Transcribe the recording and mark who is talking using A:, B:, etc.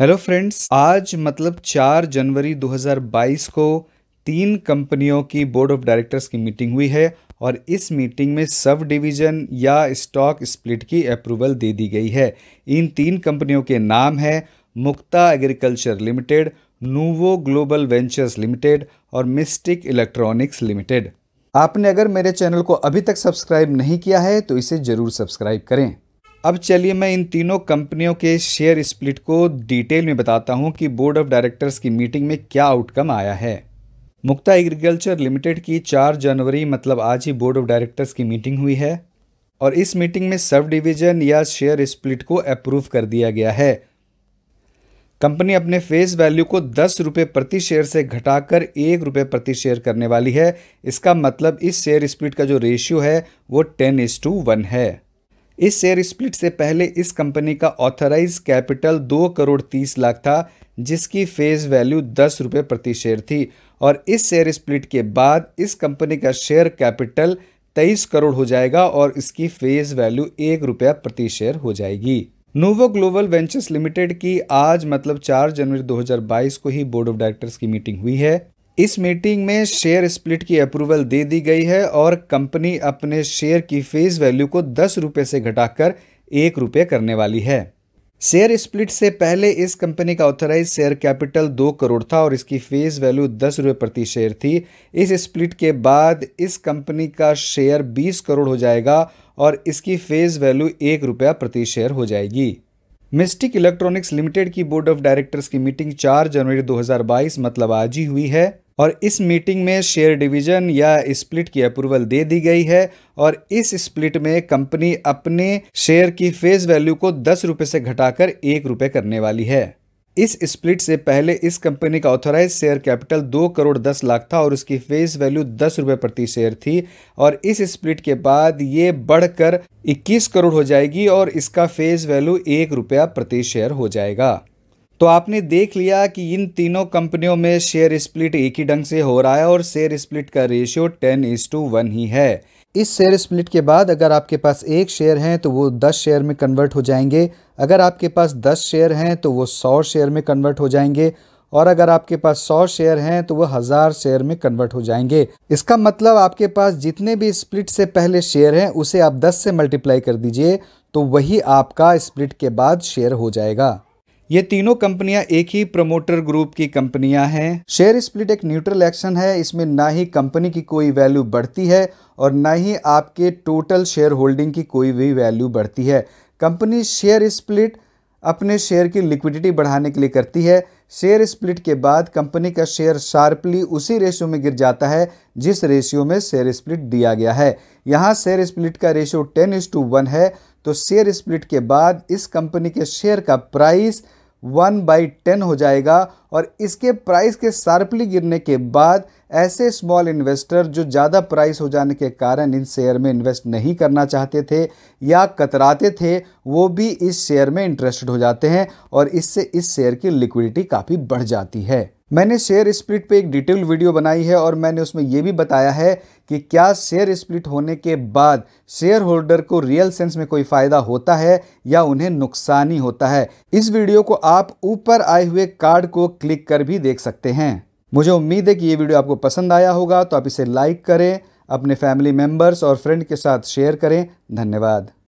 A: hello friends आज मतलब 4 जनवरी 2022 को तीन कंपनियों की बोर्ड ऑफ डायरेक्टर्स की मीटिंग हुई है और इस मीटिंग में सब डिवीज़न या स्टॉक स्प्लिट की अप्रूवल दे दी गई है इन तीन कंपनियों के नाम है Mukta agriculture limited Nouveau global ventures limited और मिस्टिक इलेक्ट्रॉनिक्स लिमिटेड आपने अगर मेरे चैनल को अभी तक सब्सक्राइब नहीं किया है तो इसे ज़रूर सब्सक्राइब करें अब चलिए मैं इन तीनों कंपनियों के शेयर स्प्लिट को डिटेल में बताता हूं कि बोर्ड ऑफ डायरेक्टर्स की मीटिंग में क्या आउटकम आया है मुक्ता एग्रीकल्चर लिमिटेड की 4 जनवरी मतलब आज ही बोर्ड ऑफ डायरेक्टर्स की मीटिंग हुई है और इस मीटिंग में सब डिवीज़न या शेयर स्प्लिट को अप्रूव कर दिया गया है कंपनी अपने फेस वैल्यू को दस रुपये प्रति शेयर से घटाकर एक रुपये प्रति शेयर करने वाली है इसका मतलब इस शेयर स्प्लिट का जो रेशियो है वो टेन इज टू वन है इस शेयर स्प्लिट से पहले इस कंपनी का ऑथराइज कैपिटल दो करोड़ तीस लाख था जिसकी फेस वैल्यू दस रुपये प्रति शेयर थी और इस शेयर स्प्लिट के बाद इस कंपनी का शेयर कैपिटल तेईस करोड़ हो जाएगा और इसकी फेस वैल्यू एक रुपया प्रति शेयर हो जाएगी नोवो ग्लोबल वेंचर्स लिमिटेड की आज मतलब 4 जनवरी 2022 को ही बोर्ड ऑफ डायरेक्टर्स की मीटिंग हुई है इस मीटिंग में शेयर स्प्लिट की अप्रूवल दे दी गई है और कंपनी अपने शेयर की फेस वैल्यू को दस रुपये से घटाकर एक रुपये करने वाली है शेयर स्प्लिट से पहले इस कंपनी का ऑथराइज शेयर कैपिटल दो करोड़ था और इसकी फेस वैल्यू दस रुपये प्रति शेयर थी इस स्प्लिट के बाद इस कंपनी का शेयर बीस करोड़ हो जाएगा और इसकी फेस वैल्यू एक रुपया प्रति शेयर हो जाएगी मिस्टिक इलेक्ट्रॉनिक्स लिमिटेड की बोर्ड ऑफ डायरेक्टर्स की मीटिंग 4 जनवरी 2022 मतलब आज ही हुई है और इस मीटिंग में शेयर डिवीजन या स्प्लिट की अप्रूवल दे दी गई है और इस स्प्लिट में कंपनी अपने शेयर की फेस वैल्यू को दस रुपये से घटाकर एक रुपये करने वाली है इस स्प्लिट से पहले इस कंपनी का ऑथोराइज शेयर कैपिटल दो करोड़ दस लाख था और उसकी फेस वैल्यू दस रुपये प्रति शेयर थी और इस स्प्लिट के बाद ये बढ़कर इक्कीस करोड़ हो जाएगी और इसका फेस वैल्यू एक रुपया प्रति शेयर हो जाएगा तो आपने देख लिया कि इन तीनों कंपनियों में शेयर स्प्लिट एक ही ढंग से हो रहा है और शेयर स्प्लिट का ratio ten is to one ही है इस शेयर स्प्लिट के बाद अगर आपके पास एक शेयर हैं तो वो दस शेयर में कन्वर्ट हो जाएंगे अगर आपके पास दस शेयर हैं तो वो सौ शेयर में कन्वर्ट हो जाएंगे और अगर आपके पास सौ शेयर हैं तो वह हज़ार शेयर में कन्वर्ट हो जाएंगे इसका मतलब आपके पास जितने भी स्प्लिट से पहले शेयर हैं उसे आप दस से मल्टीप्लाई कर दीजिए तो वही आपका स्प्लिट के बाद शेयर हो जाएगा ये तीनों कंपनियां एक ही प्रमोटर ग्रुप की कंपनियां हैं शेयर स्प्लिट एक न्यूट्रल एक्शन है इसमें ना ही कंपनी की कोई वैल्यू बढ़ती है और ना ही आपके टोटल शेयर होल्डिंग की कोई भी वैल्यू बढ़ती है कंपनी शेयर स्प्लिट अपने शेयर की लिक्विडिटी बढ़ाने के लिए करती है शेयर स्प्लिट के बाद कंपनी का शेयर शार्पली उसी रेशियो में गिर जाता है जिस रेशियो में शेयर स्प्लिट दिया गया है यहाँ शेयर स्प्लिट का ratio ten is to one है तो शेयर स्प्लिट के बाद इस कंपनी के शेयर का प्राइस वन बाई टेन हो जाएगा और इसके प्राइस के शार्पली गिरने के बाद ऐसे स्मॉल इन्वेस्टर जो ज़्यादा प्राइस हो जाने के कारण इन शेयर में इन्वेस्ट नहीं करना चाहते थे या कतराते थे वो भी इस शेयर में इंटरेस्टेड हो जाते हैं और इससे इस शेयर की लिक्विडिटी काफ़ी बढ़ जाती है मैंने शेयर स्प्लिट पे एक डिटेल वीडियो बनाई है और मैंने उसमें यह भी बताया है कि क्या शेयर स्प्लिट होने के बाद शेयर होल्डर को रियल सेंस में कोई फ़ायदा होता है या उन्हें नुकसान ही होता है इस वीडियो को आप ऊपर आए हुए कार्ड को क्लिक कर भी देख सकते हैं मुझे उम्मीद है कि ये वीडियो आपको पसंद आया होगा तो आप इसे लाइक करें अपने फैमिली मेंबर्स और फ्रेंड के साथ शेयर करें धन्यवाद